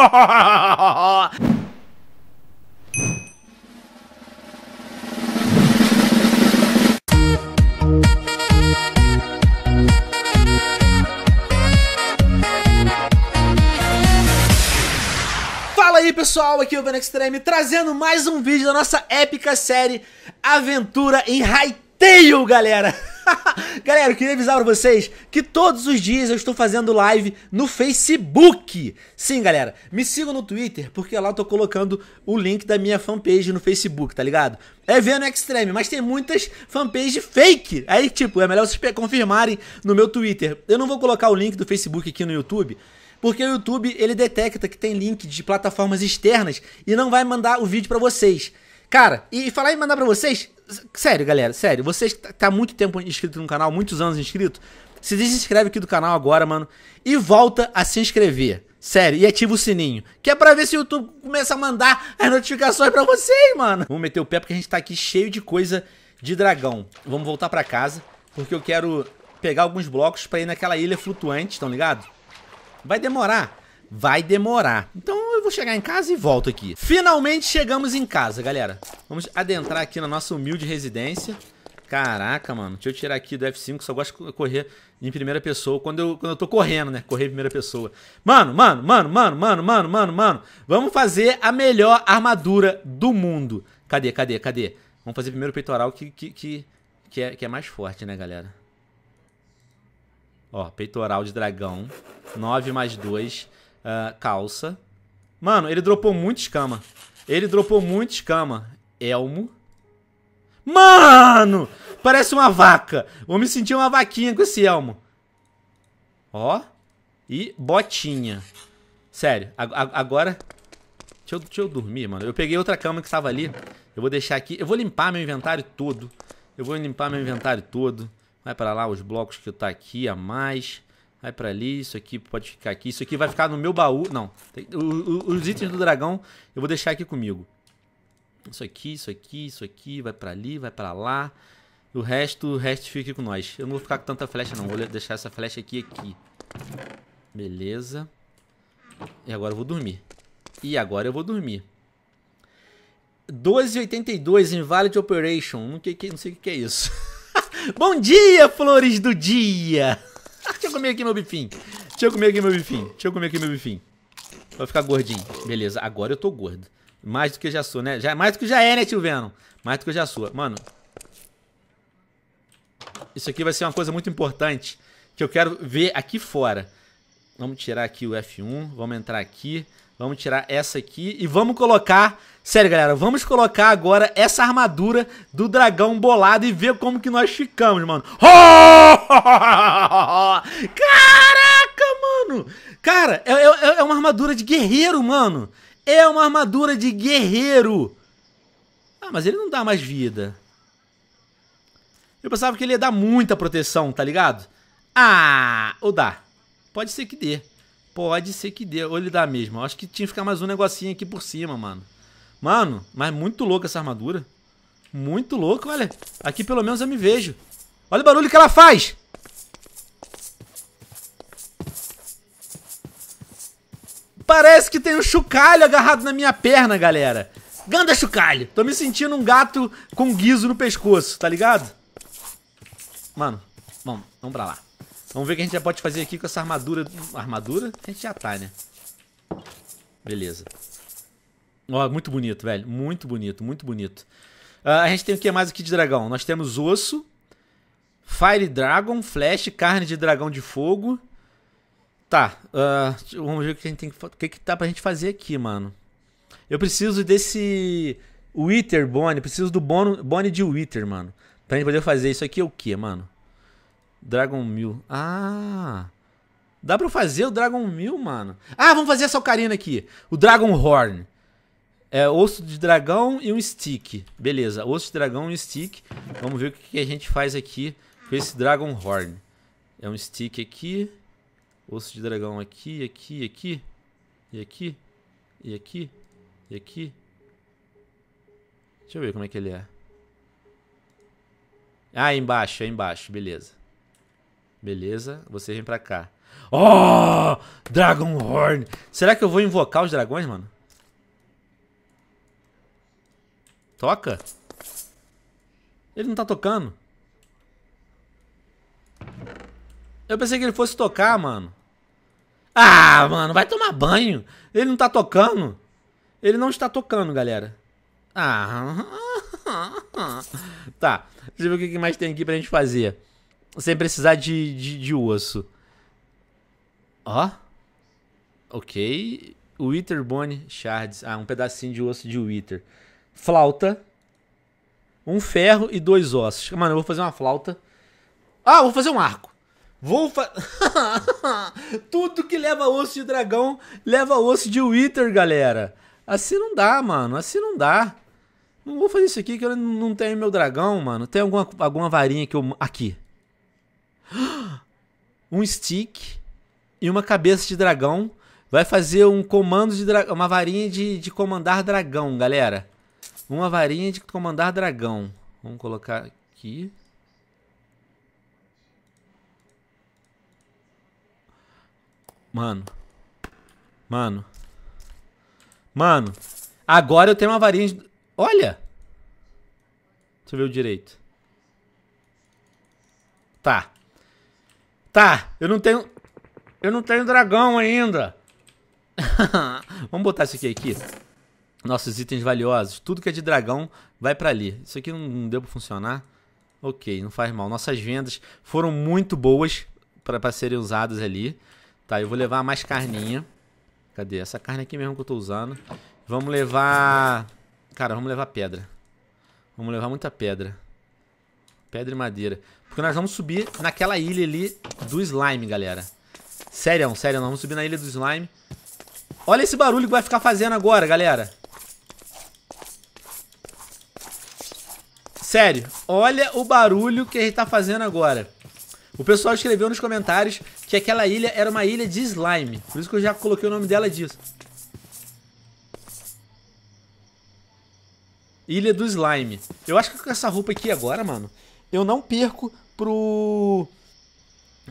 Fala aí pessoal, aqui é o Ben Extreme trazendo mais um vídeo da nossa épica série Aventura em Hytale, galera! Galera, eu queria avisar pra vocês que todos os dias eu estou fazendo live no Facebook. Sim, galera, me sigam no Twitter, porque lá eu tô colocando o link da minha fanpage no Facebook, tá ligado? É Venom Extreme, mas tem muitas fanpages fake. Aí, tipo, é melhor vocês confirmarem no meu Twitter. Eu não vou colocar o link do Facebook aqui no YouTube, porque o YouTube, ele detecta que tem link de plataformas externas e não vai mandar o vídeo para vocês. Cara, e falar em mandar para vocês, Sério, galera, sério. Você tá muito tempo inscrito no canal, muitos anos inscrito. Se desinscreve aqui do canal agora, mano. E volta a se inscrever. Sério, e ativa o sininho. Que é pra ver se o YouTube começa a mandar as notificações pra vocês, mano. Vamos meter o pé porque a gente tá aqui cheio de coisa de dragão. Vamos voltar pra casa. Porque eu quero pegar alguns blocos pra ir naquela ilha flutuante, estão ligado? Vai demorar vai demorar. Então eu vou chegar em casa e volto aqui. Finalmente chegamos em casa, galera. Vamos adentrar aqui na nossa humilde residência. Caraca, mano. Deixa eu tirar aqui do F5, só gosto de correr em primeira pessoa quando eu, quando eu tô correndo, né? Correr em primeira pessoa. Mano, mano, mano, mano, mano, mano, mano, mano. Vamos fazer a melhor armadura do mundo. Cadê, cadê, cadê? Vamos fazer primeiro o peitoral que, que, que, que, é, que é mais forte, né, galera? Ó, peitoral de dragão. 9 mais 2. Uh, calça. Mano, ele dropou muito escama. Ele dropou muito escama. Elmo. Mano! Parece uma vaca. Vou me sentir uma vaquinha com esse elmo. Ó. E botinha. Sério, agora... Deixa eu, deixa eu dormir, mano. Eu peguei outra cama que estava ali. Eu vou deixar aqui. Eu vou limpar meu inventário todo. Eu vou limpar meu inventário todo. Vai para lá os blocos que tá aqui a mais vai para ali, isso aqui pode ficar aqui, isso aqui vai ficar no meu baú. Não, tem, o, o, os itens do dragão eu vou deixar aqui comigo. Isso aqui, isso aqui, isso aqui, vai para ali, vai para lá. O resto, o resto fica aqui com nós. Eu não vou ficar com tanta flecha não, vou deixar essa flecha aqui aqui. Beleza. E agora eu vou dormir. E agora eu vou dormir. 1282 Invalid Operation. Não, que, que, não sei o que é isso. Bom dia, flores do dia! comer aqui meu bifinho. Deixa eu comer aqui meu bifinho. Deixa eu comer aqui meu bifinho. Pra ficar gordinho. Beleza, agora eu tô gordo. Mais do que eu já sou, né? Já, mais do que já é, né, tio Venom? Mais do que eu já sou. Mano. Isso aqui vai ser uma coisa muito importante. Que eu quero ver aqui fora. Vamos tirar aqui o F1. Vamos entrar aqui. Vamos tirar essa aqui e vamos colocar... Sério, galera, vamos colocar agora essa armadura do dragão bolado e ver como que nós ficamos, mano. Caraca, mano! Cara, é, é, é, é uma armadura de guerreiro, mano. É uma armadura de guerreiro. Ah, mas ele não dá mais vida. Eu pensava que ele ia dar muita proteção, tá ligado? Ah, ou dá. Pode ser que dê. Pode ser que dê. Ou ele dá mesmo. Eu acho que tinha que ficar mais um negocinho aqui por cima, mano. Mano, mas muito louca essa armadura. Muito louco, olha. Aqui pelo menos eu me vejo. Olha o barulho que ela faz. Parece que tem um chocalho agarrado na minha perna, galera. Ganda chocalho. Tô me sentindo um gato com guiso no pescoço, tá ligado? Mano, vamos, vamos pra lá. Vamos ver o que a gente já pode fazer aqui com essa armadura. Armadura? A gente já tá, né? Beleza. Ó, muito bonito, velho. Muito bonito, muito bonito. Uh, a gente tem o que mais aqui de dragão? Nós temos osso, Fire Dragon, Flash, carne de dragão de fogo. Tá, uh, vamos ver o que a gente tem que... O que que tá pra gente fazer aqui, mano? Eu preciso desse... Wither Bone, preciso do bone, bone de Wither, mano. Pra gente poder fazer isso aqui é o que, mano? Dragon Mill. Ah. Dá pra fazer o Dragon Mill, mano. Ah, vamos fazer essa alcarina aqui. O Dragon Horn. É, osso de dragão e um stick. Beleza, osso de dragão e um stick. Vamos ver o que a gente faz aqui com esse Dragon Horn. É um stick aqui. Osso de dragão aqui, aqui, aqui. E aqui. E aqui. E aqui. Deixa eu ver como é que ele é. Ah, é embaixo, é embaixo, beleza. Beleza, você vem pra cá. Oh! Dragon Horn! Será que eu vou invocar os dragões, mano? Toca? Ele não tá tocando. Eu pensei que ele fosse tocar, mano. Ah, mano, vai tomar banho. Ele não tá tocando. Ele não está tocando, galera. Ah. tá. Deixa eu ver o que mais tem aqui pra gente fazer. Sem precisar de, de, de osso. Ó. Ok. Witterbone Shards. Ah, um pedacinho de osso de Wither. Flauta. Um ferro e dois ossos. Mano, eu vou fazer uma flauta. Ah, vou fazer um arco. Vou fazer. Tudo que leva osso de dragão leva osso de Wither, galera. Assim não dá, mano. Assim não dá. Não vou fazer isso aqui que eu não tenho meu dragão, mano. Tem alguma, alguma varinha que eu... Aqui. Um stick e uma cabeça de dragão. Vai fazer um comando de dragão. Uma varinha de, de comandar dragão, galera. Uma varinha de comandar dragão. Vamos colocar aqui. Mano. Mano. Mano. Agora eu tenho uma varinha de... Olha! Deixa eu ver o direito. Tá. Tá, eu não tenho... Eu não tenho dragão ainda. Vamos botar isso aqui, aqui. Nossos itens valiosos. Tudo que é de dragão vai pra ali. Isso aqui não deu pra funcionar. Ok, não faz mal. Nossas vendas foram muito boas pra, pra serem usadas ali. Tá, eu vou levar mais carninha. Cadê? Essa carne aqui mesmo que eu tô usando. Vamos levar... Cara, vamos levar pedra. Vamos levar muita pedra. Pedra e madeira. Porque nós vamos subir naquela ilha ali do slime, galera. Sério, sério, nós vamos subir na ilha do slime. Olha esse barulho que vai ficar fazendo agora, galera. Sério, olha o barulho que a gente tá fazendo agora. O pessoal escreveu nos comentários que aquela ilha era uma ilha de slime. Por isso que eu já coloquei o nome dela disso. Ilha do Slime. Eu acho que com essa roupa aqui agora, mano, eu não perco pro.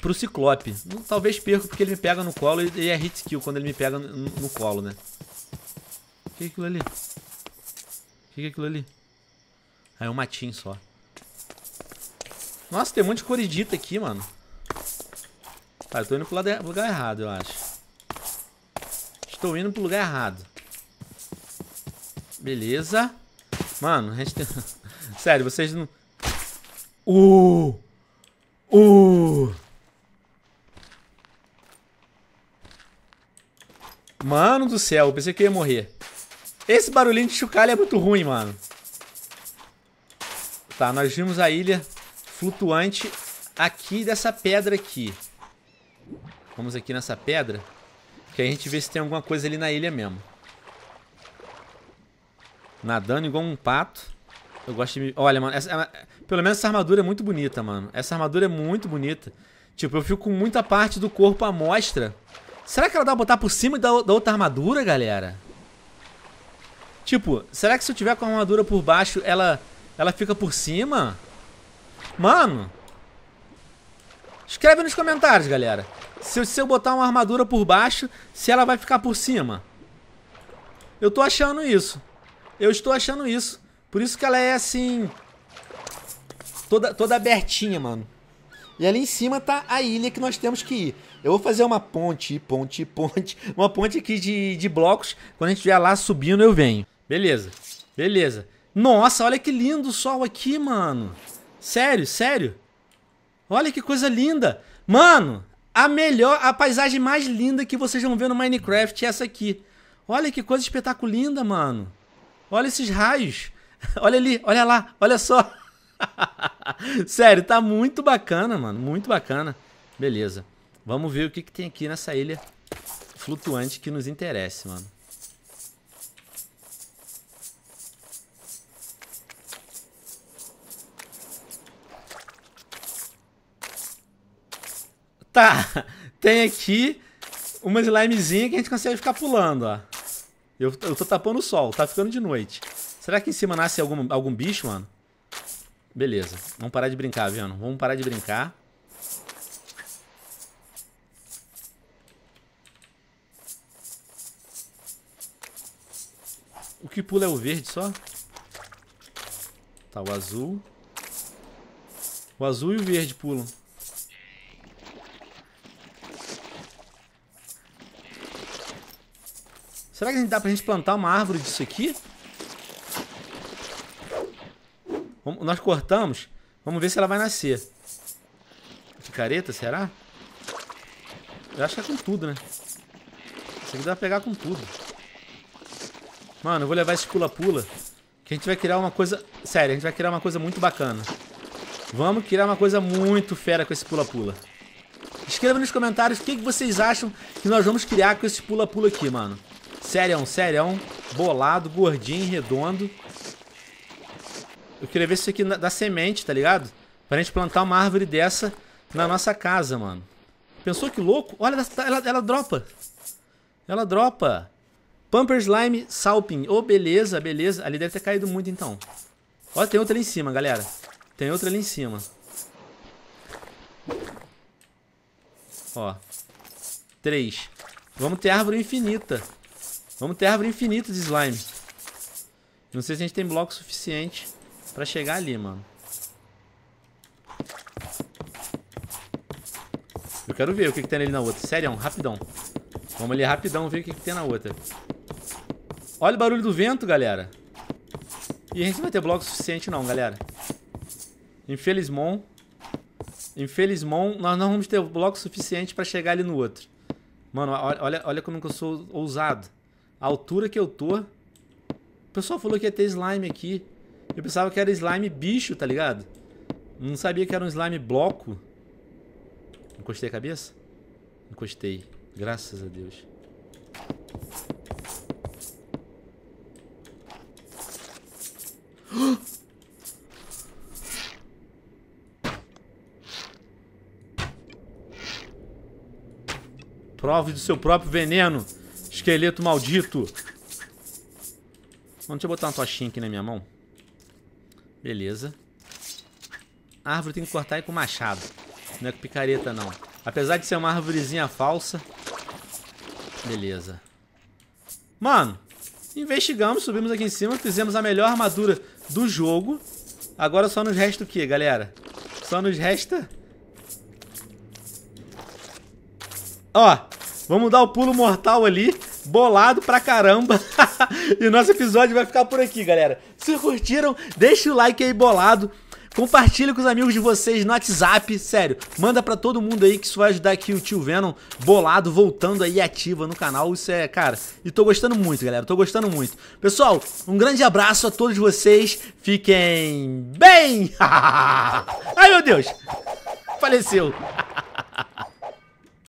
pro Ciclope. Talvez perco porque ele me pega no colo e é hit kill quando ele me pega no, no colo, né? O que é aquilo ali? O que é aquilo ali? Ah, é um matinho só. Nossa, tem um monte de coridita aqui, mano. Tá, eu tô indo pro lado, er-, lugar errado, eu acho. Estou indo pro lugar errado. Beleza. Mano, a gente tem... Sério, vocês não... Uh! Uh! Mano do céu, pensei que eu ia morrer. Esse barulhinho de chocalho é muito ruim, mano. Tá, nós vimos a ilha flutuante aqui dessa pedra aqui. Vamos aqui nessa pedra. Que a gente vê se tem alguma coisa ali na ilha mesmo. Nadando igual um pato. Eu gosto de... Olha, mano, essa... É, pelo menos essa armadura é muito bonita, mano. Essa armadura é muito bonita. Tipo, eu fico com muita parte do corpo à mostra. Será que ela dá pra botar por cima da, da outra armadura, galera? Tipo, será que se eu tiver com a armadura por baixo, ela, ela fica por cima? Mano! Escreve nos comentários, galera. Se, se eu botar uma armadura por baixo, se ela vai ficar por cima. Eu tô achando isso. Eu estou achando isso. Por isso que ela é assim... Toda, toda abertinha, mano. E ali em cima tá a ilha que nós temos que ir. Eu vou fazer uma ponte, ponte, ponte. Uma ponte aqui de, de blocos. Quando a gente estiver lá subindo, eu venho. Beleza, beleza. Nossa, olha que lindo o sol aqui, mano. Sério, sério. Olha que coisa linda. Mano, a melhor, a paisagem mais linda que vocês vão ver no Minecraft é essa aqui. Olha que coisa espetacular, mano. Olha esses raios. Olha ali, olha lá, olha só. Sério, tá muito bacana, mano. Muito bacana. Beleza. Vamos ver o que, que tem aqui nessa ilha flutuante que nos interessa, mano. Tá, tem aqui uma slimezinha que a gente consegue ficar pulando, ó. Eu, eu tô tapando o sol, tá ficando de noite. Será que em cima nasce algum, algum bicho, mano? Beleza. Vamos parar de brincar, vendo? Vamos parar de brincar. O que pula é o verde só? Tá, o azul. O azul e o verde pulam. Será que dá pra gente plantar uma árvore disso aqui? Vamos, nós cortamos. Vamos ver se ela vai nascer. Picareta, será? Eu acho que é com tudo, né? Isso aqui dá pra pegar com tudo. Mano, eu vou levar esse pula-pula. Que a gente vai criar uma coisa... Sério, a gente vai criar uma coisa muito bacana. Vamos criar uma coisa muito fera com esse pula-pula. Escreva nos comentários o que, que vocês acham que nós vamos criar com esse pula-pula aqui, mano. Sério, é sério, é bolado, gordinho, redondo. Eu queria ver isso aqui dá semente, tá ligado? Pra gente plantar uma árvore dessa na nossa casa, mano. Pensou que louco? Olha, ela, ela, ela dropa. Ela dropa. Pumper Slime Salping. Oh, beleza, beleza. Ali deve ter caído muito, então. Olha, tem outra ali em cima, galera. Tem outra ali em cima. Ó. Três. Vamos ter árvore infinita. Vamos ter árvore infinita de slime. Não sei se a gente tem bloco suficiente. Pra chegar ali, mano. Eu quero ver o que, que tem ali na outra. Sério, rapidão. Vamos ali rapidão ver o que, que tem na outra. Olha o barulho do vento, galera. E a gente não vai ter bloco suficiente não, galera. Infelizmon. Infelizmon, nós não vamos ter bloco suficiente pra chegar ali no outro. Mano, olha, olha como que eu sou ousado. A altura que eu tô... O pessoal falou que ia ter slime aqui. Eu pensava que era slime bicho, tá ligado? Não sabia que era um slime bloco. Encostei a cabeça? Encostei. Graças a Deus. Prove do seu próprio veneno, esqueleto maldito. deixa eu botar uma tochinha aqui na minha mão. Beleza. A árvore tem que cortar aí com machado. Não é com picareta, não. Apesar de ser uma árvorezinha falsa. Beleza. Mano, investigamos, subimos aqui em cima, fizemos a melhor armadura do jogo. Agora só nos resta o que, galera? Só nos resta... Ó, vamos dar o pulo mortal ali bolado pra caramba. e o nosso episódio vai ficar por aqui, galera. Se curtiram, deixa o like aí bolado. Compartilha com os amigos de vocês no WhatsApp, sério. Manda para todo mundo aí que isso vai ajudar aqui o tio Venom bolado voltando aí ativa no canal. Isso é, cara, e tô gostando muito, galera. Tô gostando muito. Pessoal, um grande abraço a todos vocês. Fiquem bem. Ai, meu Deus. Faleceu.